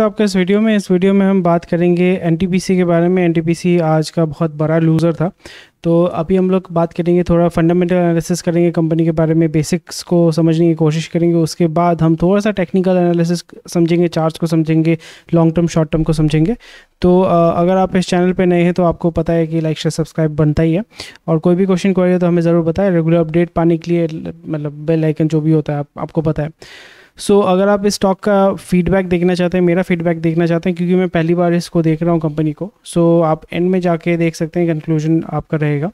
तो आपका इस वीडियो में इस वीडियो में हम बात करेंगे एन के बारे में एन आज का बहुत बड़ा लूज़र था तो अभी हम लोग बात करेंगे थोड़ा फंडामेंटल एनालिसिस करेंगे कंपनी के बारे में बेसिक्स को समझने की कोशिश करेंगे उसके बाद हम थोड़ा सा टेक्निकल एनालिसिस समझेंगे चार्ज को समझेंगे लॉन्ग टर्म शॉर्ट टर्म को समझेंगे तो अगर आप इस चैनल पर नए हैं तो आपको पता है कि लाइक शेयर सब्सक्राइब बनता ही है और कोई भी क्वेश्चन क्वारी है तो हमें ज़रूर बताएं रेगुलर अपडेट पाने के लिए मतलब बेलाइकन जो भी होता है आप, आपको पता है सो so, अगर आप इस स्टॉक का फीडबैक देखना चाहते हैं मेरा फीडबैक देखना चाहते हैं क्योंकि मैं पहली बार इसको देख रहा हूँ कंपनी को सो so, आप एंड में जाके देख सकते हैं कंक्लूजन आपका रहेगा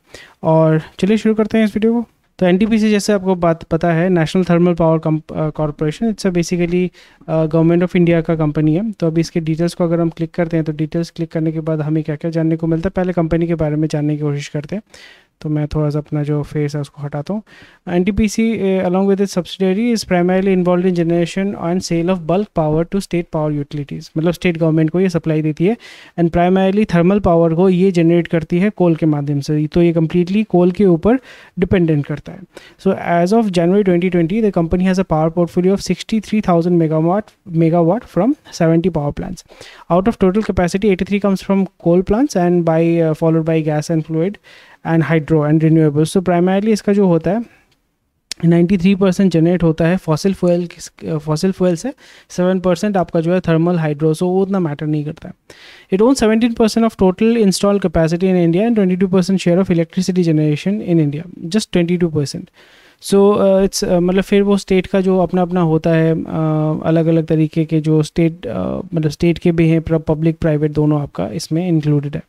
और चलिए शुरू करते हैं इस वीडियो को तो एन जैसे आपको बात पता है National Thermal Power Corporation it's a basically government of India का कंपनी है तो अभी इसके डिटेल्स को अगर हम क्लिक करते हैं तो डिटेल्स क्लिक करने के बाद हमें क्या क्या जानने को मिलता है पहले कंपनी के बारे में जानने की कोशिश करते हैं तो मैं थोड़ा सा अपना जो फेस है उसको हटाता हूँ N T P C along with subsidiary is primarily involve in generation and sale of bulk power to state power utilities मतलब स्टेट गवर्नमेंट को ये सप्लाई देती है एंड प्राइमरली थर्मल पावर को ये जनरेट करती है कोल के माध्यम से तो ये कम्प्लीटली कोल के ऊपर डिपेंडेंट करता है so as of January twenty twenty the company has a power portfolio of sixty three thousand megawatt megawatt from seventy power plans out of total capacity eighty three comes from coal plans and by followed by gas and fluid and hydro and renewables तो primarily इसका जो होता है 93 percent generate होता है fossil fuel fossil fuel से 7 percent आपका जो है थर्मल हाइड्रो सो वो उतना मैटर नहीं करता है it own 17 percent of total install capacity in India and 22 percent share of electricity generation in India just 22 percent so it's मतलब फिर वो स्टेट का जो अपना अपना होता है uh, अलग अलग तरीके के जो स्टेट uh, मतलब स्टेट के भी हैं पब्लिक प्राइवेट दोनों आपका इसमें इंक्लूडेड है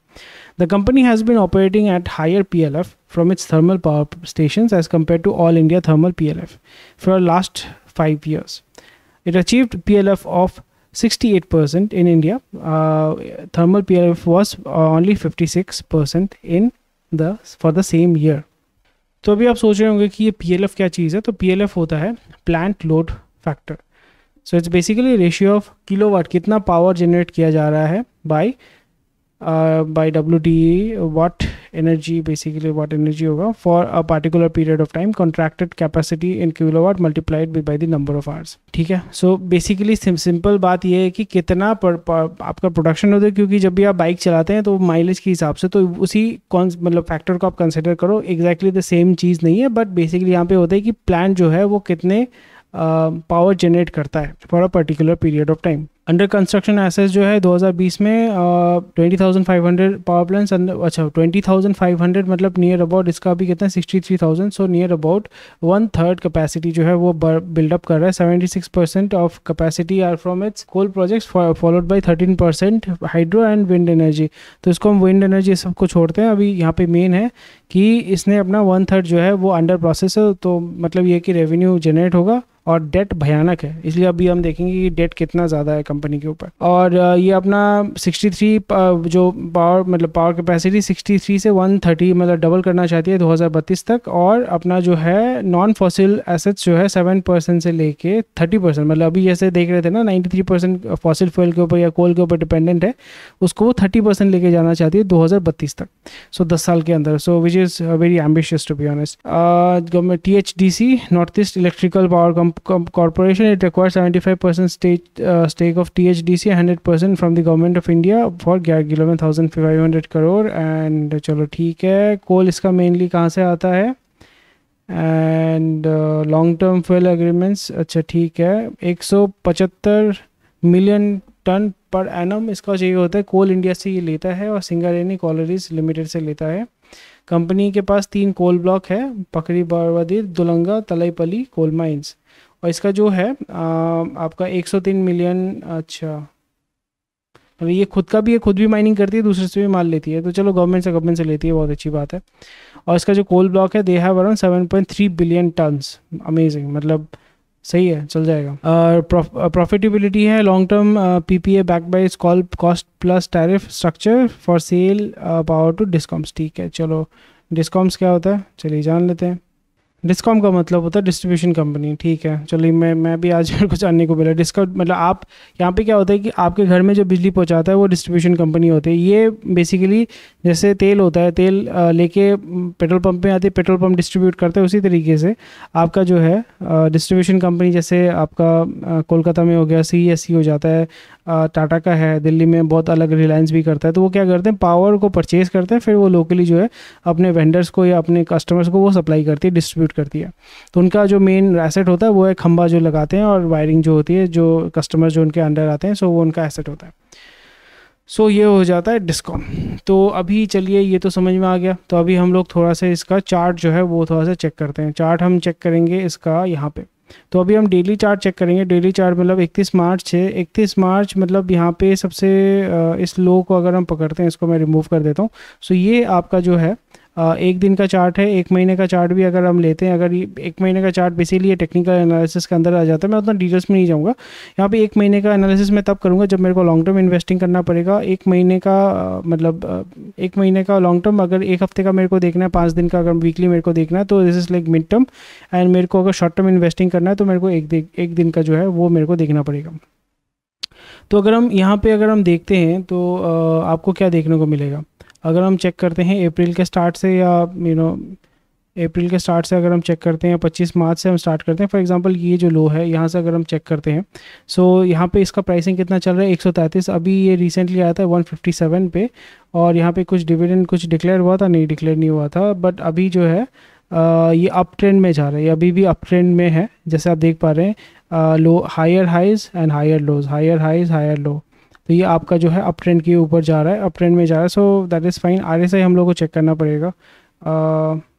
The company has been operating at higher PLF from its thermal power stations as compared to all India thermal PLF for the last five years. It achieved PLF of 68% in India. Uh, thermal PLF was only 56% in the for the same year. तो अभी आप सोच रहे होंगे कि ये P क्या चीज़ है तो पी होता है plant load factor so it's basically ratio of kilowatt कितना पावर जनरेट किया जा रहा है by by W D E watt energy basically watt energy होगा for a particular period of time contracted capacity in in kilowatt multiplied by the number of hours ठीक है so basically simple बात यह है कि कितना पर, पर, आपका प्रोडक्शन होता है क्योंकि जब भी आप बाइक चलाते हैं तो माइलेज के हिसाब से तो उसी कौन मतलब फैक्टर को आप कंसिडर करो एग्जैक्टली द सेम चीज़ नहीं है बट बेसिकली यहाँ पे होता है कि प्लान जो है वो कितने पावर uh, जनरेट करता है for a particular period of time under construction एसेस जो है 2020 में twenty thousand five hundred power plants अच्छा ट्वेंटी थाउजेंड फाइव हंड्रेड मतलब नियर अबाउट इसका भी कितना sixty three thousand so near about one third capacity जो है वो बिल्डअप कर रहा है seventy six percent of capacity are from its coal projects followed by thirteen percent hydro and wind energy तो इसको हम विंड एनर्जी सब को छोड़ते हैं अभी यहाँ पे मेन है कि इसने अपना वन थर्ड जो है वो अंडर प्रोसेस तो मतलब ये कि रेवेन्यू जनरेट होगा और डेट भयानक है इसलिए अभी हम देखेंगे कि डेट कितना ज़्यादा है कंपनी के ऊपर और ये अपना 63 जो पावर मतलब पावर कैपेसिटी 63 से 130 मतलब डबल करना चाहती है 2032 तक और अपना जो है नॉन फॉसिल एसेट्स जो है 7 परसेंट से लेके 30 परसेंट मतलब अभी जैसे देख रहे थे ना 93 परसेंट फॉसिल फ्यूल के ऊपर या कोल के ऊपर डिपेंडेंट है उसको वो थर्टी परसेंट लेके जाना चाहती है दो तक सो so, दस साल के अंदर so which is very ambitious to be honest government T North East electrical power company corporation, it requires 75% state, uh, stake of THDC, 100% from the government of India for ग्यारह thousand five hundred crore and चलो ठीक है कोल इसका mainly कहाँ से आता है and long term fuel agreements अच्छा ठीक है एक सौ पचहत्तर मिलियन टन पर एनम इसका चाहिए होता है कोल इंडिया से ये लेता है और सिंगारेनी कॉलरीज लिमिटेड से लेता है कंपनी के पास तीन कोल ब्लॉक है पकड़ी बारवादी दुलंगा तलईपली कोल माइंस और इसका जो है आ, आपका 103 मिलियन अच्छा अभी ये खुद का भी है खुद भी माइनिंग करती है दूसरे से भी माल लेती है तो चलो गवर्नमेंट से गवर्नमेंट से लेती है बहुत अच्छी बात है और इसका जो कोल ब्लॉक है they have around seven point three billion tons amazing मतलब सही है चल जाएगा प्रॉफिटेबिलिटी है long term P P A back by स्कॉल cost plus tariff structure for sale power to discoms ठीक है चलो डिस्कॉम्स क्या होता है चलिए जान लेते हैं डिस्कॉम का मतलब होता है डिस्ट्रीब्यूशन कंपनी ठीक है चलिए मैं मैं भी आज कुछ जानने को मिला डिस्काउंट मतलब आप यहाँ पे क्या होता है कि आपके घर में जो बिजली पहुँचाता है वो डिस्ट्रीब्यूशन कंपनी होती है ये बेसिकली जैसे तेल होता है तेल लेके पेट्रोल पंप में आती है पेट्रोल पंप डिस्ट्रीब्यूट करते हैं उसी तरीके से आपका जो है डिस्ट्रीब्यूशन कंपनी जैसे आपका कोलकाता में हो गया सी e हो जाता है टाटा का है दिल्ली में बहुत अलग रिलायंस भी करता है तो वो क्या करते हैं पावर को परचेज़ करते हैं फिर वो लोकली जो है अपने वेंडर्स को या अपने कस्टमर्स को वो सप्लाई करती है डिस्ट्रीब्यूट करती है तो उनका जो मेन एसेट होता है वो है खंबा जो लगाते हैं और वायरिंग जो होती है जो कस्टमर जो उनके अंडर आते हैं सो वो उनका एसेट होता है सो so, ये हो जाता है डिस्कॉम तो अभी चलिए ये तो समझ में आ गया तो अभी हम लोग थोड़ा सा इसका चार्ट जो है वो थोड़ा सा चेक करते हैं चार्ट हम चेक करेंगे इसका यहाँ पे तो अभी हम डेली चार्ट चेक करेंगे डेली चार्ट मतलब 31 मार्च है 31 मार्च मतलब यहाँ पे सबसे इस लो को अगर हम पकड़ते हैं इसको मैं रिमूव कर देता हूँ सो ये आपका जो है एक दिन का चार्ट है एक महीने का चार्ट भी अगर हम लेते हैं अगर एक महीने का चार्ट बेसिकली ये टेक्निकल एनालिसिस के अंदर आ जाता है मैं उतना डिटेल्स में नहीं जाऊँगा यहाँ पे एक महीने का एनालिसिस मैं तब करूँगा जब मेरे को लॉन्ग टर्म इन्वेस्टिंग करना पड़ेगा एक महीने का मतलब एक महीने का लॉन्ग टर्म अगर एक हफ्ते का मेरे को देखना है पाँच दिन का अगर वीकली मेरे को देखना है तो this is like mid term and मेरे को अगर शॉर्ट टर्म इन्वेस्टिंग करना है तो मेरे को एक एक दिन का जो है वो मेरे को देखना पड़ेगा तो अगर हम यहाँ पे अगर हम देखते हैं तो आपको क्या देखने को मिलेगा अगर हम चेक करते हैं अप्रैल के स्टार्ट से या यू नो अप्रैल के स्टार्ट से अगर हम चेक करते हैं 25 मार्च से हम स्टार्ट करते हैं फॉर एग्जांपल ये जो लो है यहाँ से अगर हम चेक करते हैं सो so, यहाँ पे इसका प्राइसिंग कितना चल रहा है एक अभी ये रिसेंटली आया था 157 पे और यहाँ पे कुछ डिविडेंड कुछ डिक्लेयर हुआ था नहीं डिक्लेयर नहीं हुआ था बट अभी जो है आ, ये अप ट्रेंड में जा रहा है अभी भी अप ट्रेंड में है जैसे आप देख पा रहे हैं low higher highs and higher lows higher highs higher low तो ये आपका जो है अप ट्रेंड के ऊपर जा रहा है अप ट्रेंड में जा रहा है so that is fine or हम लोग को चेक करना पड़ेगा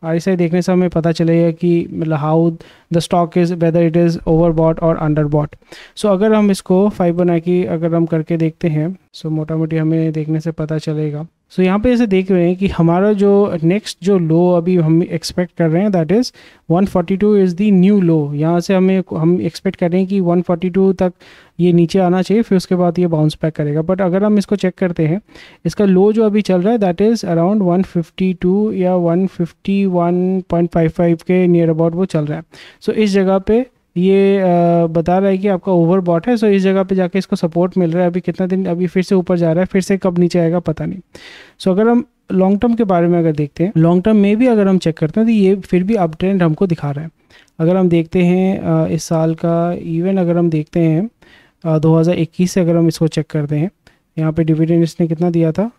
आई देखने से हमें पता चलेगा कि मतलब how the stock is whether it is overbought और अंडर बॉट सो अगर हम इसको फाइव बना के अगर हम करके देखते हैं सो so मोटा मोटी हमें देखने से पता चलेगा सो so यहाँ पे जैसे देख रहे हैं कि हमारा जो नेक्स्ट जो लो अभी हम एक्सपेक्ट कर रहे हैं that is 142 is the new low यहाँ से हमें हम एक्सपेक्ट कर रहे हैं कि 142 तक ये नीचे आना चाहिए फिर उसके बाद ये बाउंस बैक करेगा बट अगर हम इसको चेक करते हैं इसका लो जो अभी चल रहा है दैट इज़ अराउंड 152 या फिफ्टी 1.55 के नियर अबाउट वो चल रहा है सो so, इस जगह पे ये बता रहा है कि आपका ओवरबॉट है सो so इस जगह पे जाके इसको सपोर्ट मिल रहा है अभी कितना दिन अभी फिर से ऊपर जा रहा है फिर से कब नीचे आएगा पता नहीं सो so, अगर हम लॉन्ग टर्म के बारे में अगर देखते हैं लॉन्ग टर्म में भी अगर हम चेक करते हैं तो ये फिर भी अप ट्रेंड हमको दिखा रहा है अगर हम देखते हैं इस साल का इवेंट अगर हम देखते हैं दो से अगर हम इसको चेक करते हैं यहाँ पे डिविडेंड इसने कितना दिया था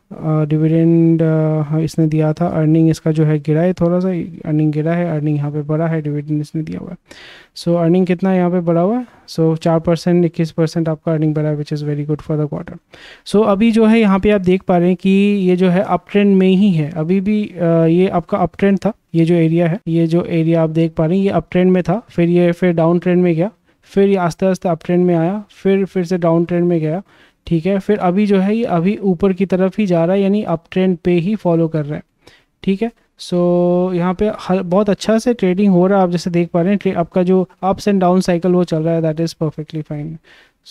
डिविडेंड uh, uh, इसने दिया था अर्निंग इसका जो है गिरा है थोड़ा सा अर्निंग गिरा है अर्निंग यहाँ पे बढ़ा है डिविडेंड इसने दिया हुआ है सो अर्निंग कितना यहाँ पे बढ़ा हुआ है सो चार परसेंट इक्कीस परसेंट आपका अर्निंग बढ़ा है which is very good for the quarter so अभी जो है यहाँ पे आप देख पा रहे हैं कि ये जो है अप ट्रेंड में ही है अभी भी uh, ये आपका अप ट्रेंड था ये जो एरिया है ये जो एरिया आप देख पा रहे हैं ये अप ट्रेंड में था फिर ये फिर डाउन ट्रेंड में गया फिर ये आस्ते आस्ते अप ट्रेंड में आया फिर फिर से डाउन ट्रेंड में गया ठीक है फिर अभी जो है ये अभी ऊपर की तरफ ही जा रहा है यानी अप ट्रेंड पे ही फॉलो कर रहा है ठीक है सो so, यहाँ पे हर बहुत अच्छा से ट्रेडिंग हो रहा है आप जैसे देख पा रहे हैं आपका जो अप्स एंड डाउन साइकिल वो चल रहा है that is perfectly fine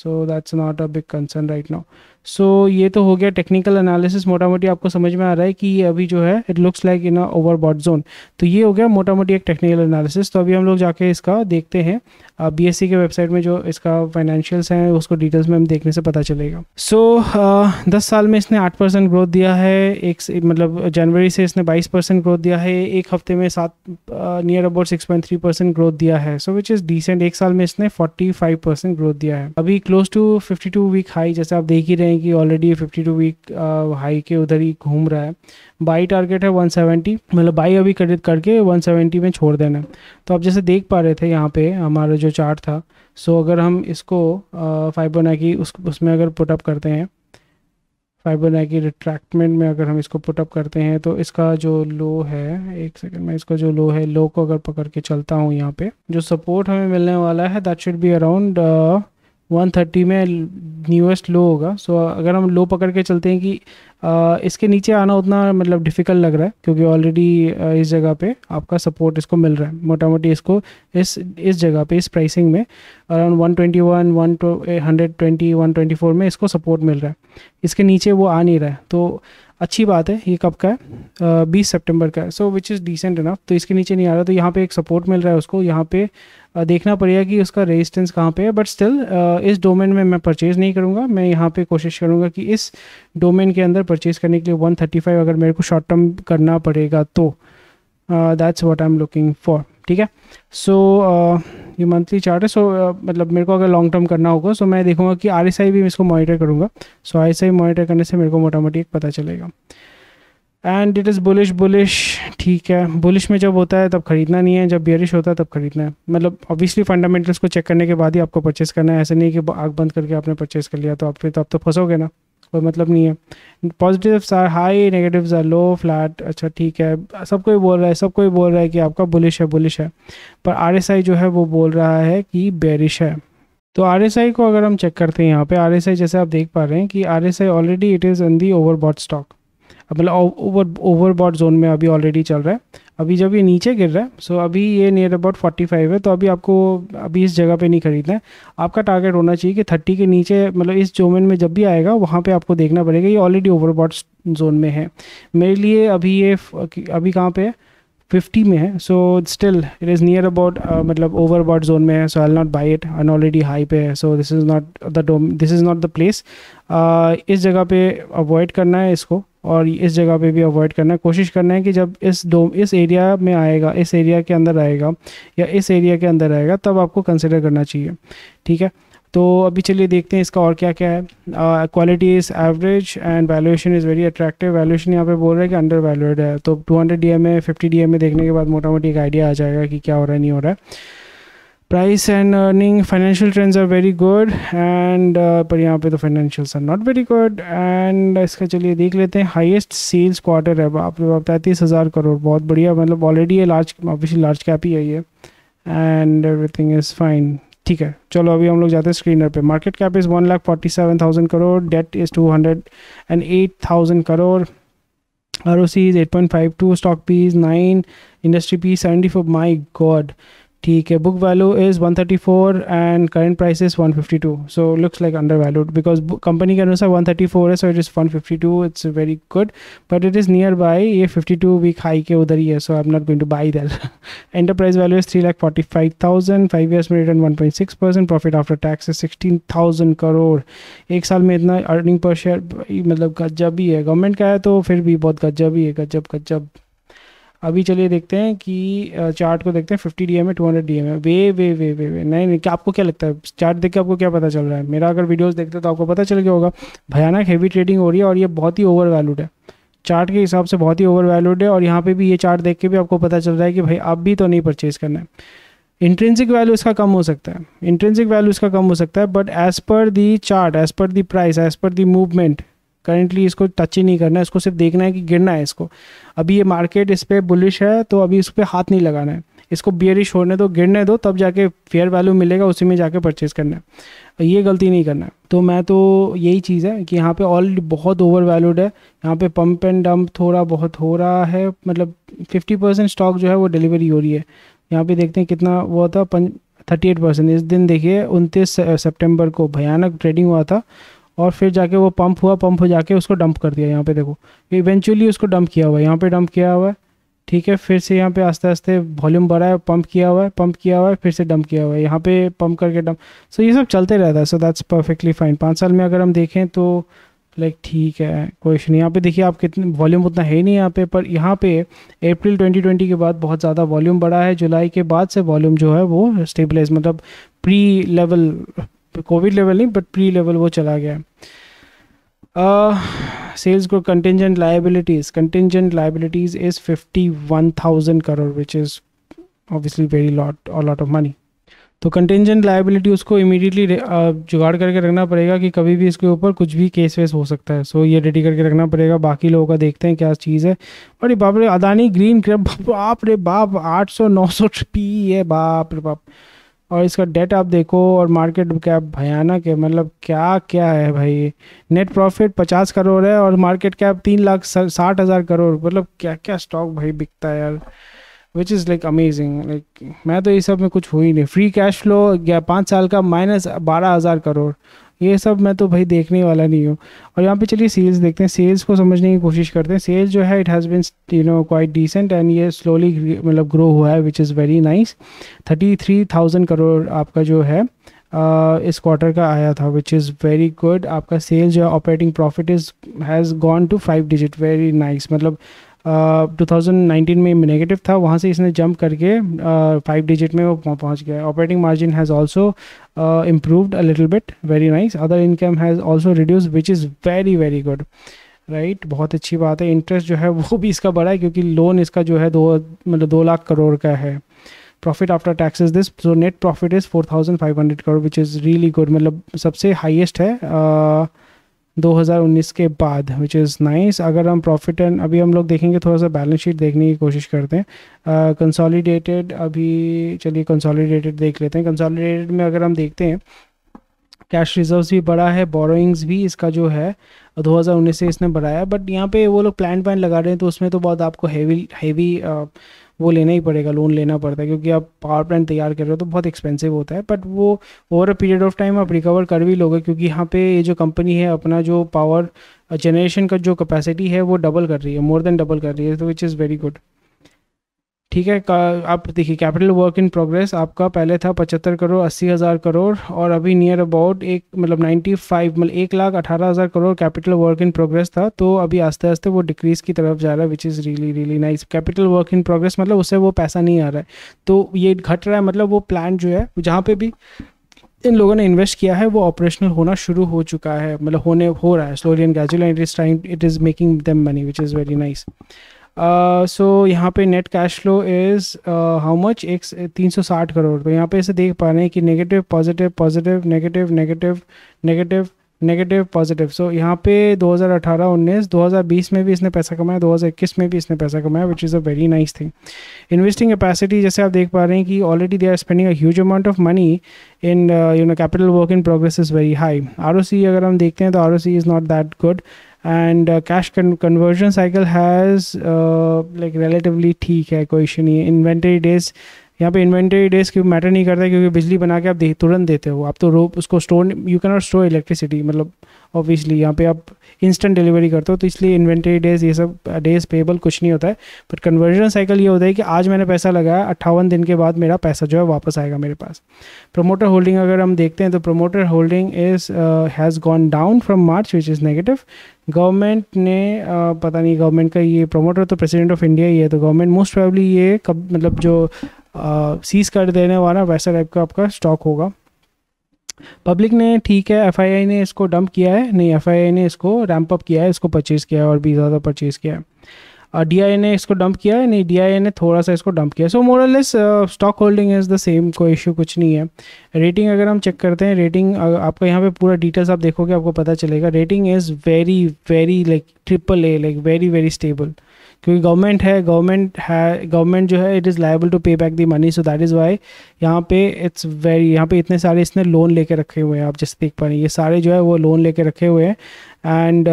so that's not a big concern right now so so, ये तो हो गया टेक्निकल एनालिसिस मोटा मोटी आपको समझ में आ रहा है कि ये अभी जो है it looks like in a overbought zone तो ये हो गया मोटा मोटी एक टेक्निकल एनालिसिस तो अभी हम लोग जाके इसका देखते हैं बी एस सी के वेबसाइट में जो इसका फाइनेंशियल्स हैं उसको डिटेल्स में हम देखने से पता चलेगा सो so, uh, दस साल में इसने आठ परसेंट ग्रोथ दिया है एक मतलब जनवरी से इसने बाईस परसेंट ग्रोथ दिया है एक हफ्ते में सात near about six point three percent growth दिया है सो विच इज़ डिसेंट एक साल में इसने फोर्टी फाइव परसेंट ग्रोथ दिया है अभी close to fifty two week high जैसे आप देख ही रहे हैं कि already fifty two week high के उधर ही घूम रहा है बाई टारगेट है 170 मतलब बाई अभी खरीद करके 170 में छोड़ देना तो आप जैसे देख पा रहे थे यहाँ पे हमारा जो चार्ट था सो अगर हम इसको फाइबोनाकी uh, उस उसमें अगर पुटअप करते हैं फाइबोनाकी रिट्रैक्टमेंट में अगर हम इसको पुटअप करते हैं तो इसका जो लो है एक सेकंड में इसका जो लो है लो को अगर पकड़ के चलता हूँ यहाँ पे जो सपोर्ट हमें मिलने वाला है that should be around one thirty में न्यूएस्ट लो होगा सो so, अगर हम लो पकड़ के चलते हैं कि आ, इसके नीचे आना उतना मतलब डिफ़िकल्ट लग रहा है क्योंकि ऑलरेडी इस जगह पे आपका सपोर्ट इसको मिल रहा है मोटा मोटी इसको इस इस जगह पे इस प्राइसिंग में around one one one twenty twenty hundred one twenty four में इसको सपोर्ट मिल रहा है इसके नीचे वो आ नहीं रहा है तो अच्छी बात है ये कब का है बीस uh, का है so which is decent enough तो इसके नीचे नहीं आ रहा तो यहाँ पे एक सपोर्ट मिल रहा है उसको यहाँ पे देखना पड़ेगा कि उसका रेजिस्टेंस कहाँ पे है बट स्टिल इस डोमेन में मैं परचेज़ नहीं करूँगा मैं यहाँ पे कोशिश करूँगा कि इस डोमेन के अंदर परचेज़ करने के लिए 135 अगर मेरे को शॉर्ट टर्म करना पड़ेगा तो that's what I am looking for ठीक है सो ये मंथली चार्ट है सो मतलब मेरे को अगर लॉन्ग टर्म करना होगा सो so मैं देखूंगा कि आर भी इसको मॉनिटर करूँगा सो आई मॉनिटर करने से मेरे को मोटा मोटी एक पता चलेगा and it is bullish bullish ठीक है बुलिश में जब होता है तब ख़रीदना नहीं है जब बियरिश होता है तब ख़रीदना है मतलब ऑब्वियसली फंडामेंटल्स को चेक करने के बाद ही आपको परचेस करना है ऐसे नहीं कि आग बंद करके आपने परचेस कर लिया तो आप फिर तो आप तो फंसोगे ना कोई मतलब नहीं है positives are high negatives are low flat अच्छा ठीक है सब कोई बोल रहा है सब कोई बोल रहा है कि आपका बुलिश है बुलिश है पर आर जो है वो बोल रहा है कि बेरिश है तो आर को अगर हम चेक करते हैं यहाँ पे आर जैसे आप देख पा रहे हैं कि are already it is in the bought stock मतलब ओवर ओवरबॉट जोन में अभी ऑलरेडी चल रहा है अभी जब ये नीचे गिर रहा है सो so अभी ये नियर अबाउट 45 है तो अभी आपको अभी इस जगह पे नहीं खरीदना है आपका टारगेट होना चाहिए कि 30 के नीचे मतलब इस जोमेन में जब भी आएगा वहाँ पे आपको देखना पड़ेगा ये ऑलरेडी ओवरबॉड जोन में है मेरे लिए अभी ये अभी कहाँ पे है फिफ्टी में है so still it is near about मतलब ओवर अबाउट जोन में है so I not buy it and already high पे है so this is not the dome this is not the place इस जगह पे अवॉइड करना है इसको और इस जगह पे भी अवॉइड करना है कोशिश करना है कि जब इस डोम इस एरिया में आएगा इस एरिया के अंदर आएगा या इस एरिया के अंदर आएगा तब आपको कंसिडर करना चाहिए ठीक है तो अभी चलिए देखते हैं इसका और क्या क्या है quality is average and valuation is very attractive valuation यहाँ पे बोल रहा है कि अंडर वैल्यूड है तो 200 D M A fifty D M A देखने के बाद मोटा मोटी एक आइडिया आ जाएगा कि क्या हो रहा है नहीं हो रहा है price and earning financial trends are very good and पर यहाँ पे तो financials are not very good and इसका चलिए देख लेते हैं हाइएस्ट सेल्स क्वार्टर है आप लोग तैंतीस हज़ार करोड़ बहुत बढ़िया मतलब ऑलरेडी ये लार्ज ऑफिशियल लार्ज कैप ही है ये एंड एवरीथिंग इज़ फाइन ठीक है चलो अभी हम लोग जाते हैं स्क्रीनर पे market cap is one lakh forty seven thousand crore debt is two hundred and eight thousand crore R O C is eight point five two stock P is nine industry P seventy four my god ठीक है book value is 134 and current price is one fifty two so looks like under valued because company के अनुसार one thirty four है so it is one fifty to it's very good but it is nearby ये fifty two week high के उधर ही है so I am not going to buy that enterprise value is three lakh forty five thousand five years में return one point six percent profit after tax sixteen thousand crore एक साल में इतना earning per share मतलब गजब ही है गवर्नमेंट का है तो फिर भी बहुत गजब ही है गजब गजब अभी चलिए देखते हैं कि चार्ट को देखते हैं fifty D M A two hundred D M A वे वे वे वे वे नहीं नहीं क्या आपको क्या लगता है चार्ट देख के आपको क्या पता चल रहा है मेरा अगर वीडियोस देखते तो आपको पता चल गया होगा भयानक हैवी ट्रेडिंग हो रही है और ये बहुत ही ओवर वैल्यूड है चार्ट के हिसाब से बहुत ही ओवर वैल्यूड है और यहाँ पर भी ये चार्ट देख के भी आपको पता चल रहा है कि भाई अब भी तो नहीं परचेज करना है इंट्रेंसिक वैल्यू इसका कम हो सकता है इंट्रेंसिक वैल्यू इसका कम हो सकता है but as per the chart as per the price as per the movement currently इसको टच ही नहीं करना है इसको सिर्फ देखना है कि गिरना है इसको अभी ये मार्केट इस पर बुलिश है तो अभी इस पर हाथ नहीं लगाना है इसको बियरिश होने दो गिरने दो तब जाके फेयर वैल्यू मिलेगा उसी में जाके परचेज़ करना है ये गलती नहीं करना है तो मैं तो यही चीज़ है कि यहाँ पे ऑल बहुत ओवर वैल्यूड है यहाँ पे पंप एंड डंप थोड़ा बहुत हो रहा है मतलब 50 परसेंट स्टॉक जो है वो डिलीवरी हो रही है यहाँ पे देखते हैं कितना वो था थर्टी एट परसेंट इस दिन देखिए उनतीस सेप्टेम्बर को भयानक ट्रेडिंग हुआ था और फिर जाके वो पंप हुआ पंप हो जाके उसको डंप कर दिया यहाँ पे देखो इवेंचुअली उसको डंप किया हुआ है यहाँ पे डंप किया हुआ है ठीक है फिर से यहाँ पे आस्ते आस्ते वॉल्यूम बढ़ा है पंप किया हुआ है पंप किया हुआ है फिर से डंप किया हुआ है यहाँ पे पंप करके डंप सो ये सब चलते रहता है सो दैट्स परफेक्टली फाइन पाँच साल में अगर हम देखें तो लाइक ठीक है कोई नहीं यहाँ पे देखिए आप कितने वॉल्यूम उतना है नहीं यहाँ पे पर यहाँ पे अप्रैल 2020 के बाद बहुत ज़्यादा वॉल्यूम बढ़ा है जुलाई के बाद से वॉल्यूम जो है वो स्टेबलाइज मतलब प्री लेवल कोविड लेवल नहीं बट प्री लेवल वो चला गया sales grow contingent liabilities contingent liabilities is fifty one thousand crore which is obviously very lot और लॉट ऑफ मनी तो कंटेंजेंट लाइबिलिटी उसको इमीडिएटली जुगाड़ करके रखना पड़ेगा कि कभी भी इसके ऊपर कुछ भी केस वेस हो सकता है सो so, ये रेडी करके रखना पड़ेगा बाकी लोगों का देखते हैं क्या चीज़ है अरे बाप रे अदानी ग्रीन क्रब बाप रे बाप आठ सौ नौ सौ पी है बाप रे बाप और इसका डेट आप देखो और मार्केट कैप भयानक है मतलब क्या क्या है भाई नेट प्रॉफिट पचास करोड़ है और मार्केट कैप तीन लाख साठ हज़ार करोड़ मतलब क्या क्या स्टॉक भाई बिकता है यार which is like amazing like मैं तो ये सब में कुछ हुई नहीं फ्री कैश फ्लो गया पाँच साल का माइनस बारह हज़ार करोड़ ये सब मैं तो भाई देखने वाला नहीं हूँ और यहाँ पे चलिए सेल्स देखते हैं सेल्स को समझने की कोशिश करते हैं सेल्स जो है it has been you know quite decent and ये स्लोली मतलब ग्रो हुआ है which is very nice thirty three thousand crore आपका जो है Uh, इस क्वार्टर का आया था विच इज़ वेरी गुड आपका सेल्स जो है operating profit is has gone to five digit very nice मतलब 2019 में नेगेटिव था वहाँ से इसने जंप करके फाइव डिजिट में वो पहुँच गया operating margin has also improved a little bit very nice other income has also reduce which is very very good right बहुत अच्छी बात है इंटरेस्ट जो है वो भी इसका बड़ा है क्योंकि लोन इसका जो है दो मतलब दो लाख करोड़ का है profit after tax is this so net profit is four thousand five hundred crore which is really good मतलब सबसे हाइएस्ट है uh, 2019 के बाद विच इज़ नाइस अगर हम प्रॉफिट एंड अभी हम लोग देखेंगे थोड़ा सा बैलेंस शीट देखने की कोशिश करते हैं कंसोलिडेटेड uh, अभी चलिए कंसोलिडेटेड देख लेते हैं कंसोलिडेटेड में अगर हम देखते हैं कैश रिजर्व्स भी बढ़ा है बोरोइंग्स भी इसका जो है 2019 से इसने बढ़ाया बट यहाँ पे वो लोग प्लान वैन लगा रहे हैं तो उसमें तो बहुत आपको हैवी uh, वो लेना ही पड़ेगा लोन लेना पड़ता है क्योंकि आप पावर प्लांट तैयार कर रहे हो तो बहुत एक्सपेंसिव होता है बट वो over a period of time आप रिकवर कर भी लोगे क्योंकि यहाँ पे ये जो कंपनी है अपना जो पावर जनरेशन का जो कैपेसिटी है वो डबल कर रही है मोर देन डबल कर रही है तो विच इज़ वेरी गुड ठीक है आप देखिए कैपिटल वर्क इन प्रोग्रेस आपका पहले था पचहत्तर करोड़ अस्सी हज़ार करोड़ और अभी नियर अबाउट एक मतलब नाइन्टी फाइव मतलब एक लाख अठारह हज़ार crore capital work in progress था तो अभी आस्ते आस्ते वो डिक्रीज़ की तरफ जा रहा है which is really really nice capital work in progress मतलब उससे वो पैसा नहीं आ रहा है तो ये घट रहा है मतलब वो प्लान जो है जहाँ पर भी इन लोगों ने इन्वेस्ट किया है वो ऑपरेशनल होना शुरू हो चुका है मतलब होने हो रहा है slowly and gradually it is it is making them money which is very nice so uh, यहाँ पे net cash flow is how much एक तीन सौ साठ करोड़ तो यहाँ पे इसे देख पा रहे हैं कि negative positive positive negative negative negative negative positive so यहाँ पे 2018 19 2020 में भी इसने पैसा कमाया 2021 में भी इसने पैसा कमाया which is a very nice thing investing capacity जैसे आप देख पा रहे हैं कि already they are spending a huge amount of money in you know capital work in progress is very high R अगर हम देखते हैं तो R is not that good and cash conversion cycle has like relatively ठीक है कोई issue नहीं है इन्वेंट्री डेज यहाँ पे इन्वेंट्री डेज क्यों मैटर नहीं करता क्योंकि बिजली बना के आप दे तुरंत देते हो आप तो रोप उसको store you can not store electricity मतलब ऑब्वियसली यहाँ पे आप इंस्टेंट डिलीवरी करते हो तो इसलिए इन्वेंट्री डेज ये सब डेज uh, पेबल कुछ नहीं होता है बट कन्वर्जन साइकिल ये होता है कि आज मैंने पैसा लगाया अट्ठावन दिन के बाद मेरा पैसा जो है वापस आएगा मेरे पास प्रोमोटर होल्डिंग अगर हम देखते हैं तो promoter holding is has gone down from March which is negative government ने आ, पता नहीं गवर्नमेंट का ये प्रमोटर तो प्रेसिडेंट ऑफ इंडिया ही है तो गवर्नमेंट मोस्ट प्रॉबली ये कब मतलब जो सीज कर देने वाला वैसा टाइप का आपका स्टॉक होगा पब्लिक ने ठीक है एफ ने इसको डंप किया है नहीं एफ ने इसको रैम्प अप किया है इसको परचेज़ किया है और भी ज़्यादा परचेज़ किया है डी आई ने इसको डंप किया है नहीं डी आई ने थोड़ा सा इसको डंप किया so more less stock holding is the same कोई इशू कुछ नहीं है रेटिंग अगर हम चेक करते हैं रेटिंग uh, आपको यहाँ पे पूरा डिटेल्स आप देखोगे आपको पता चलेगा rating is very very like triple A like very very stable क्योंकि गवर्नमेंट है गवर्नमेंट है गवर्नमेंट जो है it is liable to pay back the money so that is why यहाँ पे इट्स वेरी यहाँ पे इतने सारे इसने लोन लेके रखे हुए हैं आप जैसे देख पा रहे हैं ये सारे जो है वो लोन लेके रखे हुए हैं एंड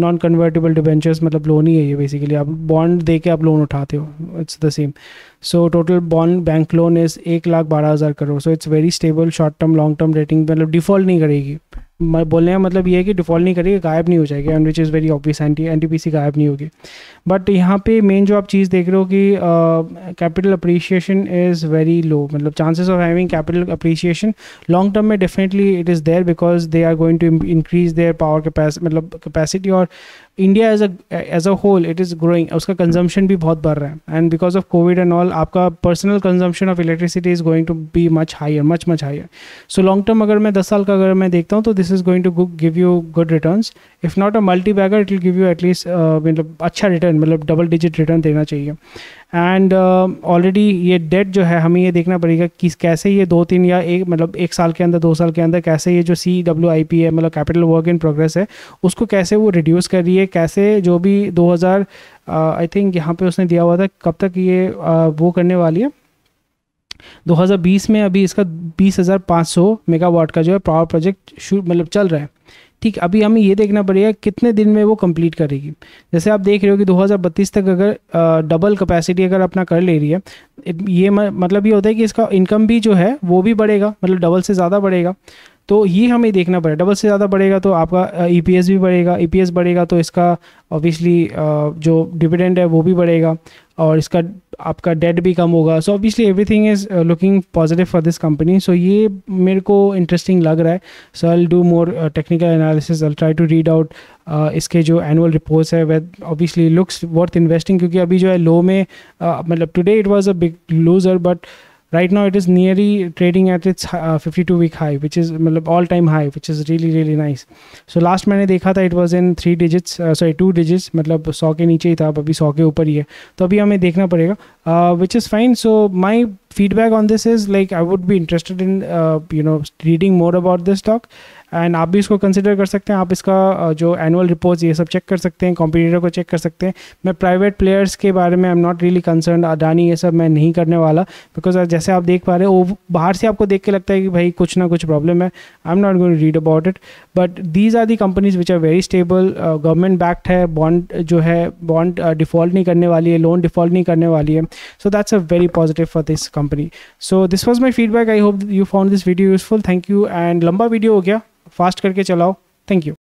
नॉन कन्वर्टेबल डिबेंचर्स मतलब लोन ही है ये बेसिकली आप बॉन्ड दे के आप लोन उठाते हो it's the same so total bond bank loan is एक लाख बारह हज़ार crore so it's very stable short term long term rating मतलब डिफॉल्ट नहीं करेगी बोलने का मतलब ये है कि डिफ़ॉल्ट नहीं करेगी गायब नहीं हो जाएगी and which is very obvious एंटी एन गायब नहीं होगी बट यहाँ पे मेन जो आप चीज़ देख रहे हो कि capital appreciation is very low मतलब chances of having capital appreciation long term में definitely it is there because they are going to increase their power capacity मतलब कैपेसिटी और India as as a whole it is growing उसका consumption भी बहुत बढ़ रहा है and because of Covid and all आपका personal consumption of electricity is going to be much higher much much higher so long term अगर मैं दस साल का अगर मैं देखता हूँ तो this is going to give you good return if not a multibagger it will give you at least मतलब अच्छा रिटर्न मतलब डबल डिजिट रिटर्न देना चाहिए एंड ऑलरेडी uh, ये डेट जो है हमें ये देखना पड़ेगा कि कैसे ये दो तीन या एक मतलब एक साल के अंदर दो साल के अंदर कैसे ये जो सी डब्ल्यू आई पी है मतलब कैपिटल वर्क इन प्रोग्रेस है उसको कैसे वो रिड्यूस कर रही है कैसे जो भी दो हज़ार आई थिंक यहाँ पे उसने दिया हुआ था कब तक ये uh, वो करने वाली है 2020 में अभी इसका 20,500 मेगावाट का जो है पावर प्रोजेक्ट मतलब चल रहा है ठीक अभी हमें ये देखना पड़ेगा कितने दिन में वो कंप्लीट करेगी जैसे आप देख रहे हो कि 2032 तक अगर डबल कैपेसिटी अगर अपना कर ले रही है ये मतलब ये होता है कि इसका इनकम भी जो है वो भी बढ़ेगा मतलब डबल से ज़्यादा बढ़ेगा तो ये हमें देखना पड़ेगा डबल से ज़्यादा बढ़ेगा तो आपका ई e भी बढ़ेगा ई e बढ़ेगा तो इसका ऑब्वियसली जो डिविडेंड है वो भी बढ़ेगा और इसका आपका डेट भी कम होगा so obviously everything is looking positive for this company so ये मेरे को इंटरेस्टिंग लग रहा है so I do more technical analysis I try to read out इसके जो एनुअल रिपोर्ट्स है with obviously looks worth investing क्योंकि अभी जो है लो में uh, मतलब today it was a big loser but right now it is nearly trading at its uh, 52 week high which is all time high which is really really nice so last मैंने देखा था it was in three digits uh, sorry two digits मतलब 100 के नीचे ही था अभी 100 के ऊपर ही है तो अभी हमें देखना पड़ेगा uh, which is fine so my feedback on this is like I would be interested in uh, you know reading more about this stock and आप भी इसको कंसिडर कर सकते हैं आप इसका जो एनुअल रिपोर्ट ये सब चेक कर सकते हैं कॉम्पिटिटर को चेक कर सकते हैं मैं प्राइवेट प्लेयर्स के बारे में I am not really concern Adani ये सब मैं नहीं करने वाला बिकॉज जैसे आप देख पा रहे हो बाहर से आपको देख के लगता है कि भाई कुछ ना कुछ प्रॉब्लम है I am not going read about it but these are the companies which are very stable government backed है बॉन्ड जो है बॉन्ड डिफॉल्ट नहीं करने वाली है लोन डिफॉल्ट नहीं करने वाली है so that's a very positive for this company so this was my feedback I hope you found this video useful thank you and लंबा वीडियो हो गया फास्ट करके चलाओ थैंक यू